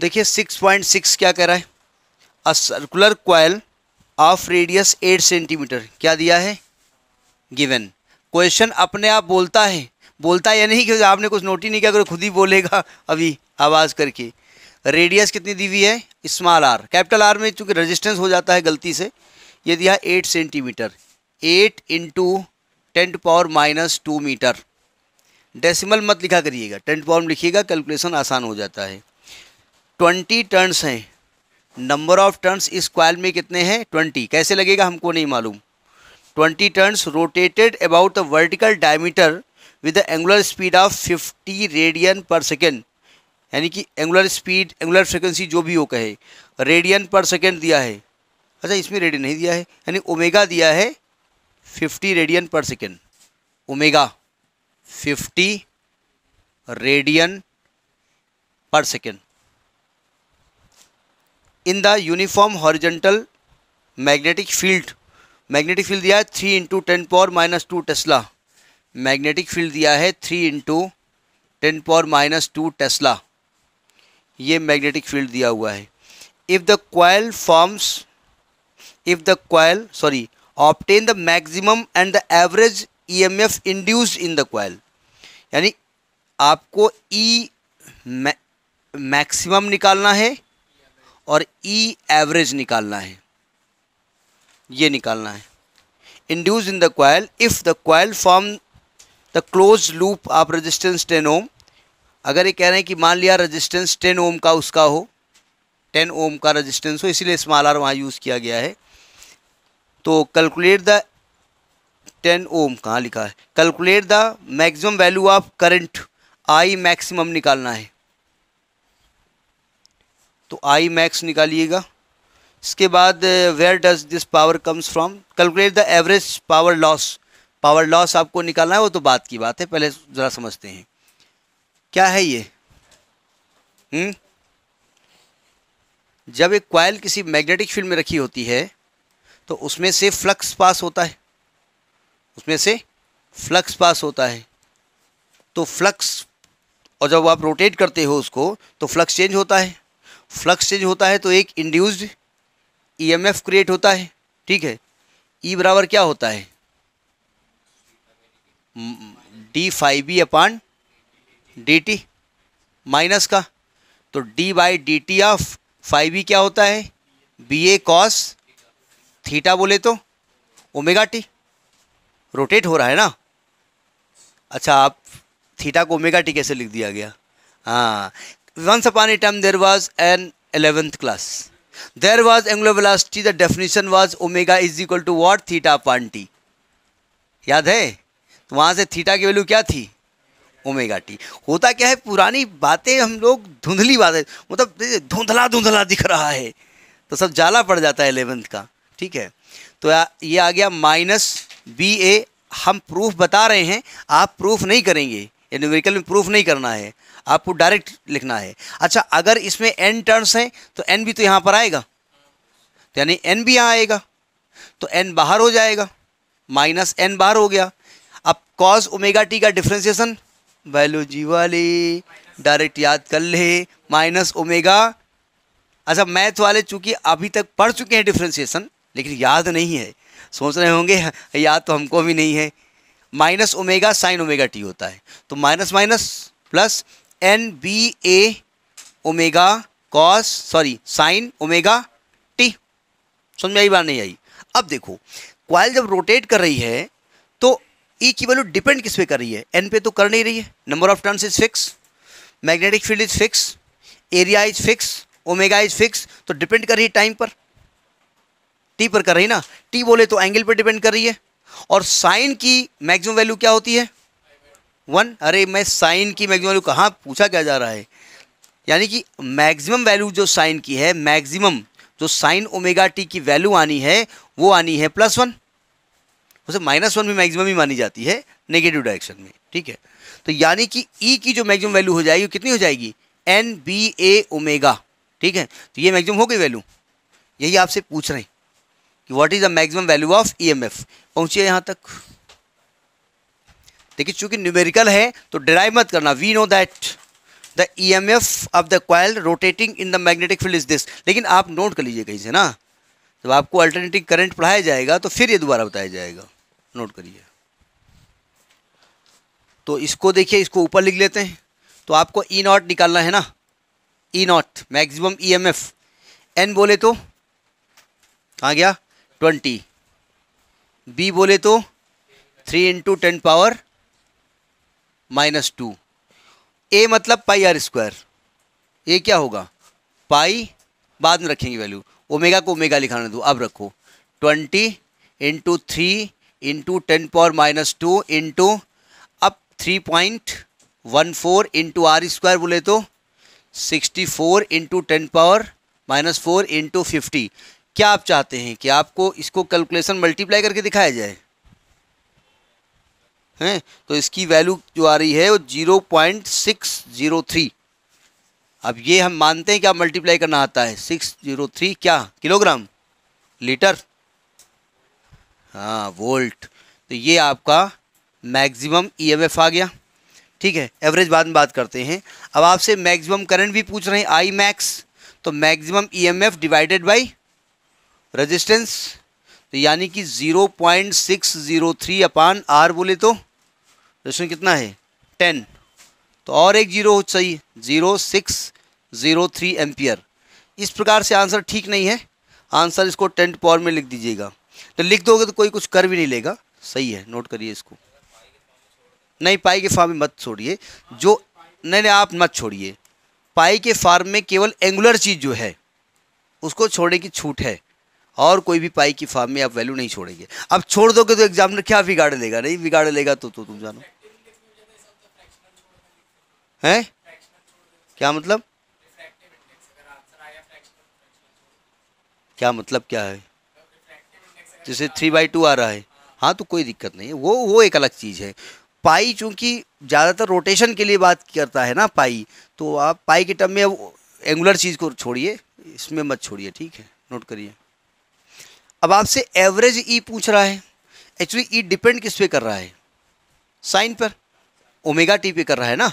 देखिए 6.6 क्या कह रहा है a circular coil of radius 8 centimetre क्या दिया है गिवन क्वेश्चन अपने आप बोलता है बोलता है या नहीं क्योंकि आपने कुछ नोट ही नहीं किया अगर खुद ही बोलेगा अभी आवाज़ करके रेडियस कितनी दी हुई है स्मॉल आर कैपिटल आर में चूँकि रेजिस्टेंस हो जाता है गलती से ये दिया है eight centimetre eight into ten power minus two metre decimal मत लिखा करिएगा टेंट पावर में लिखिएगा कैलकुलेशन आसान हो जाता है ट्वेंटी टर्न्स हैं नंबर ऑफ टर्न्स इस क्वाइल में कितने हैं ट्वेंटी कैसे लगेगा हमको नहीं मालूम twenty turns rotated about the vertical diameter with the angular speed of fifty radian per second यानी कि एंगुलर स्पीड एंगुलर फ्रिक्वेंसी जो भी हो कहे रेडियन पर सेकेंड दिया है अच्छा इसमें रेडियन नहीं दिया है यानी ओमेगा दिया है fifty radian per second omega fifty radian per second in the uniform horizontal magnetic field magnetic field दिया है three into ten power minus two tesla magnetic field दिया है three into ten power minus two tesla ये magnetic field दिया हुआ है if the coil forms if the coil sorry obtain the maximum and the average EMF induced in the coil यानी आपको ई e maximum निकालना है और ई e एवरेज निकालना है ये निकालना है induced in the coil if the coil form the close loop of resistance ten ohm अगर ये कह रहे हैं कि मान लिया रेजिस्टेंस टेन ओम का उसका हो टेन ओम का रेजिस्टेंस हो इसीलिए स्मॉल आर वहाँ यूज़ किया गया है तो कैलकुलेट द टेन ओम कहाँ लिखा है calculate the maximum value of current I maximum निकालना है तो आई मैक्स निकालिएगा इसके बाद where does this power comes from calculate the average power loss power loss आपको निकालना है वो तो बात की बात है पहले ज़रा समझते हैं क्या है ये हुँ? हम्म? जब एक क्वाइल किसी मैग्नेटिक फील्ड में रखी होती है तो उसमें से फ्लक्स पास होता है उसमें से फ्लक्स पास होता है तो फ्लक्स और जब आप रोटेट करते हो उसको तो फ्लक्स चेंज होता है फ्लक्स चेंज होता है तो एक इंड्यूस्ड ईएमएफ क्रिएट होता है ठीक है ई बराबर क्या होता है D phi B upon D T minus का तो D by D T of phi B क्या होता है बी ए कॉस थीटा बोले तो ओमेगा टी रोटेट हो रहा है ना अच्छा आप थीटा को ओमेगा टी कैसे लिख दिया गया हाँ once upon a time there was an 11th class. There was angular velocity, the definition was omega is equal to what? Theta upon t. याद है तो वहाँ से थीटा की वैल्यू क्या थी ओमेगा टी होता क्या है पुरानी बातें हम लोग धुंधली बातें मतलब धुंधला धुंधला दिख रहा है तो सब जाला पड़ जाता है एलेवेंथ का ठीक है तो ये आ गया माइनस बी ए हम प्रूफ बता रहे हैं आप प्रूफ नहीं करेंगे ये न्यूमेरिकल में प्रूफ नहीं करना है आपको डायरेक्ट लिखना है अच्छा अगर इसमें एन टर्न्स हैं तो एन भी तो यहाँ पर आएगा तो यानी एन भी यहाँ आएगा तो एन बाहर हो जाएगा माइनस एन बाहर हो गया अब कॉस ओमेगा टी का डिफ्रेंसिएशन वैल्यू जी वाले डायरेक्ट याद कर ले माइनस ओमेगा अच्छा मैथ वाले चूँकि अभी तक पढ़ चुके हैं डिफ्रेंसिएशन लेकिन याद नहीं है सोच रहे होंगे हाँ, याद तो हमको भी नहीं है minus omega sine omega T होता है तो minus minus plus N B A omega cos sorry sine omega T समझ में आई बात नहीं आई अब देखो क्वाइल जब रोटेट कर रही है तो ई की वैल्यू डिपेंड किस पे कर रही है एन पे तो कर नहीं रही है number of turns is fix magnetic field is fix area is fix omega is fix तो डिपेंड कर रही है टाइम पर टी पर कर रही है ना टी बोले तो एंगल पर डिपेंड कर रही है और साइन की मैक्सिमम वैल्यू क्या होती है वन अरे मैं साइन की मैक्सिमम वैल्यू कहाँ पूछा क्या जा रहा है यानी कि मैक्सिमम वैल्यू जो साइन की है मैक्सिमम जो साइन ओमेगा टी की वैल्यू आनी है वो आनी है प्लस वन उसे माइनस वन भी मैक्सिमम ही मानी जाती है नेगेटिव डायरेक्शन में ठीक है तो यानी कि ई e की जो मैक्सिमम वैल्यू हो जाएगी वो कितनी हो जाएगी एन बी ए ओमेगा ठीक है तो ये मैक्सिमम हो गई वैल्यू यही आपसे पूछ रहे हैं कि what is the maximum value of E M F पहुँचिए यहाँ तक लेकिन चूंकि न्यूमेरिकल है तो डिराइव मत करना we know that the E M F of the coil rotating in the magnetic field is this लेकिन आप नोट कर लीजिए कहीं से ना जब आपको अल्टरनेटिव करंट पढ़ाया जाएगा तो फिर ये दोबारा बताया जाएगा नोट करिए तो इसको देखिए इसको ऊपर लिख लेते हैं तो आपको ई e नॉट निकालना है ना E not maximum E M F N बोले तो कहाँ गया ट्वेंटी बी बोले तो three into ten power minus two A मतलब पाई आर स्क्वायर ए क्या होगा पाई बाद में रखेंगे वैल्यू ओमेगा को ओमेगा लिखाने दो अब रखो twenty into three into ten power minus two into अब three point one four into R square बोले तो sixty four into ten power minus four into fifty क्या आप चाहते हैं कि आपको इसको कैलकुलेशन मल्टीप्लाई करके दिखाया जाए हैं तो इसकी वैल्यू जो आ रही है वो zero point six zero three अब ये हम मानते हैं क्या मल्टीप्लाई करना आता है सिक्स जीरो थ्री क्या किलोग्राम लीटर हाँ वोल्ट तो ये आपका मैक्सिमम ईएमएफ e आ गया ठीक है एवरेज बाद में बात करते हैं अब आपसे मैक्सिमम करंट भी पूछ रहे हैं आई मैक्स तो maximum EMF divided by resistance तो यानी कि 0.603 अपान आर बोले तो तो इसमें कितना है टेन तो और एक जीरो चाहिए zero six zero three ampere इस प्रकार से आंसर ठीक नहीं है आंसर इसको टेंट पावर में लिख दीजिएगा तो लिख दोगे तो कोई कुछ कर भी नहीं लेगा सही है नोट करिए इसको नहीं पाई के फार्म में मत छोड़िए जो नहीं नहीं आप मत छोड़िए पाई के फार्म में केवल एंगुलर चीज़ जो है उसको छोड़ने की छूट है और कोई भी पाई की फार्म में आप वैल्यू नहीं छोड़ेंगे अब छोड़ दोगे तो एग्जामिनर क्या बिगाड़ लेगा नहीं बिगाड़ लेगा तो तो तुम जानो है क्या मतलब क्या मतलब क्या है जैसे थ्री बाई टू आ रहा है हाँ तो कोई दिक्कत नहीं है वो वो एक अलग चीज़ है पाई चूंकि ज़्यादातर रोटेशन के लिए बात करता है ना पाई तो आप पाई के टर्म में एंगुलर चीज़ को छोड़िए इसमें मत छोड़िए ठीक है नोट करिए अब आपसे एवरेज ई e पूछ रहा है एक्चुअली ई डिपेंड किस पे कर रहा है साइन पर ओमेगा टी पे कर रहा है ना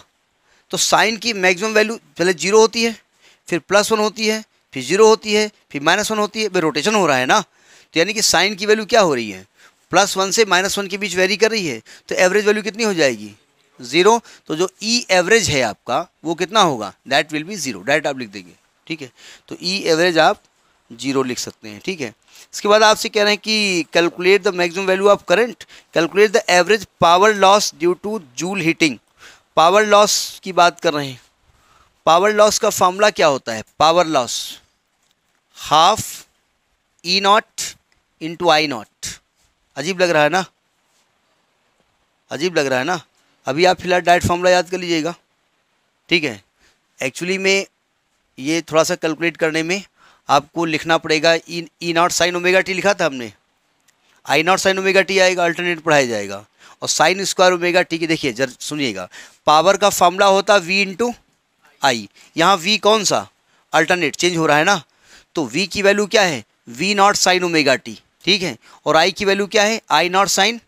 तो साइन की मैक्सिमम वैल्यू पहले जीरो होती है फिर प्लस वन होती है फिर जीरो होती है फिर माइनस वन होती है भाई रोटेशन हो रहा है ना तो यानी कि साइन की वैल्यू क्या हो रही है प्लस वन से माइनस वन के बीच वेरी कर रही है तो एवरेज वैल्यू कितनी हो जाएगी ज़ीरो तो जो ई e एवरेज है आपका वो कितना होगा that will be zero direct आप लिख देंगे ठीक है तो ई e एवरेज आप जीरो लिख सकते हैं ठीक है इसके बाद आपसे कह रहे हैं कि calculate the maximum value of current calculate the average power loss due to joule heating power loss की बात कर रहे हैं पावर लॉस का फॉर्मूला क्या होता है power loss half E not into I not अजीब लग रहा है ना अजीब लग रहा है ना अभी आप फिलहाल डाइट फार्मूला याद कर लीजिएगा ठीक है एक्चुअली में ये थोड़ा सा कैलकुलेट करने में आपको लिखना पड़ेगा E E not sine omega T लिखा था हमने I not sine omega T आएगा अल्टरनेट पढ़ाया जाएगा और साइन स्क्वायर ओमेगा टी की देखिए जर सुनिएगा पावर का फॉर्मूला होता वी इंटू आई यहाँ वी कौन सा अल्टरनेट चेंज हो रहा है ना तो वी की वैल्यू क्या है V not sine omega T ठीक है और आई की वैल्यू क्या है I not sine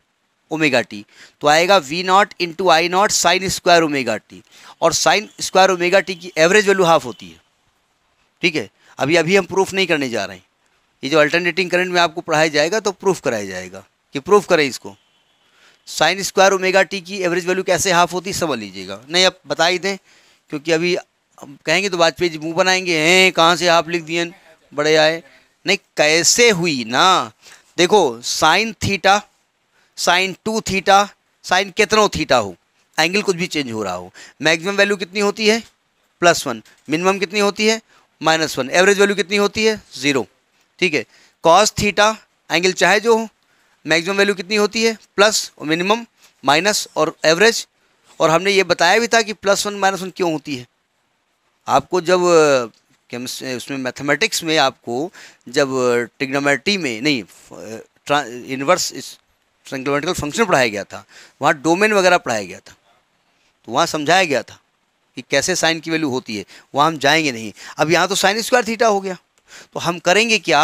omega T तो आएगा V not into I not sine square omega T और साइन स्क्वायर ओमेगा टी की एवरेज वैल्यू हाफ होती है ठीक है अभी अभी हम प्रूफ नहीं करने जा रहे हैं ये जो अल्टरनेटिंग करंट में आपको पढ़ाया जाएगा तो प्रूफ कराया जाएगा कि प्रूफ करें इसको साइन स्क्वायर ओमेगा टी की एवरेज वैल्यू कैसे हाफ होती समझ लीजिएगा नहीं अब बता ही दें क्योंकि अभी कहेंगे तो वाजपेयी जी मुँह बनाएंगे हैं कहाँ से हाफ लिख दिए बड़े आए नहीं कैसे हुई ना देखो sine theta sine two theta sine कितना थीटा हो एंगल कुछ भी चेंज हो रहा हो मैक्सिमम वैल्यू कितनी होती है प्लस वन मिनिमम कितनी होती है माइनस वन एवरेज वैल्यू कितनी होती है ज़ीरो ठीक है कॉस थीटा एंगल चाहे जो हो मैक्सिमम वैल्यू कितनी होती है प्लस और मिनिमम माइनस और एवरेज और हमने ये बताया भी था कि प्लस वन माइनस वन क्यों होती है आपको जब उसमें मैथमेटिक्स में आपको जब टिग्नोमेट्री में नहीं इनवर्स ट्रंगलोमेटिकल फंक्शन पढ़ाया गया था वहाँ डोमेन वगैरह पढ़ाया गया था तो वहाँ समझाया गया था कि कैसे साइन की वैल्यू होती है वहाँ हम जाएंगे नहीं अब यहाँ तो साइन स्क्वायर थीटा हो गया तो हम करेंगे क्या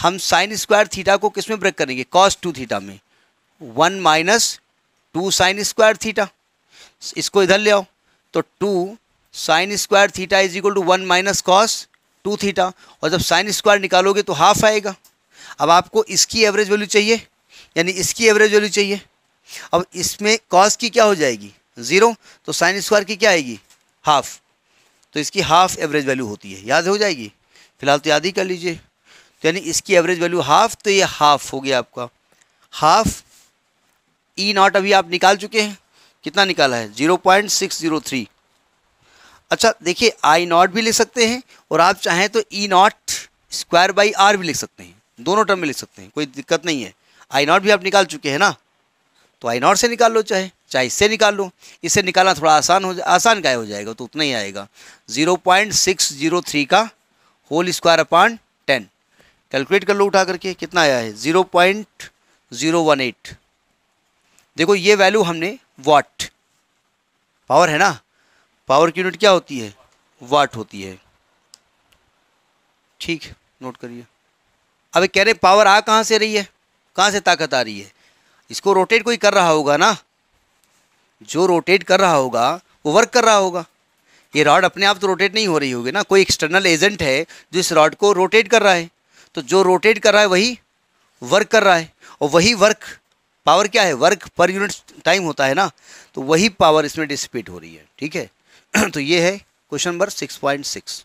हम साइन स्क्वायर थीटा को किस में ब्रेक करेंगे कॉस टू थीटा में one minus two sine square theta इसको इधर ले आओ तो two sine square theta is equal to one minus cos two theta और जब साइन स्क्वायर निकालोगे तो हाफ आएगा अब आपको इसकी एवरेज वैल्यू चाहिए यानी इसकी एवरेज वैल्यू चाहिए अब इसमें कॉस की क्या हो जाएगी ज़ीरो तो साइन स्क्वायर की क्या आएगी हाफ़ तो इसकी हाफ़ एवरेज वैल्यू होती है याद हो जाएगी फ़िलहाल तो याद ही कर लीजिए तो यानी इसकी एवरेज वैल्यू हाफ़ तो ये हाफ़ हो गया आपका हाफ़ ई नॉट अभी आप निकाल चुके हैं कितना निकाला है zero point six zero three अच्छा देखिए आई नॉट भी लिख सकते हैं और आप चाहें तो E not square by R भी लिख सकते हैं दोनों टर्म में लिख सकते हैं कोई दिक्कत नहीं है आई नॉट भी आप निकाल चुके हैं ना तो आई नॉट से निकाल लो चाहे चाहे इससे निकाल लो इससे निकालना थोड़ा आसान हो आसान का हो जाएगा तो उतना ही आएगा zero point six zero three का whole square upon ten calculate कर लो उठा करके कितना आया है zero point zero one eight देखो ये वैल्यू हमने वाट पावर है ना पावर की यूनिट क्या होती है वाट होती है ठीक नोट करिए अब कह रहे पावर आ कहाँ से रही है कहाँ से ताकत आ रही है इसको रोटेट कोई कर रहा होगा ना जो रोटेट कर रहा होगा वो वर्क कर रहा होगा ये रॉड अपने आप तो रोटेट नहीं हो रही होगी ना कोई एक्सटर्नल एजेंट है जो इस रॉड को रोटेट कर रहा है तो जो रोटेट कर रहा है वही वर्क कर रहा है और वही वर्क पावर क्या है वर्क पर यूनिट टाइम होता है ना तो वही पावर इसमें डिसिपेट हो रही है ठीक है तो ये है question number six point six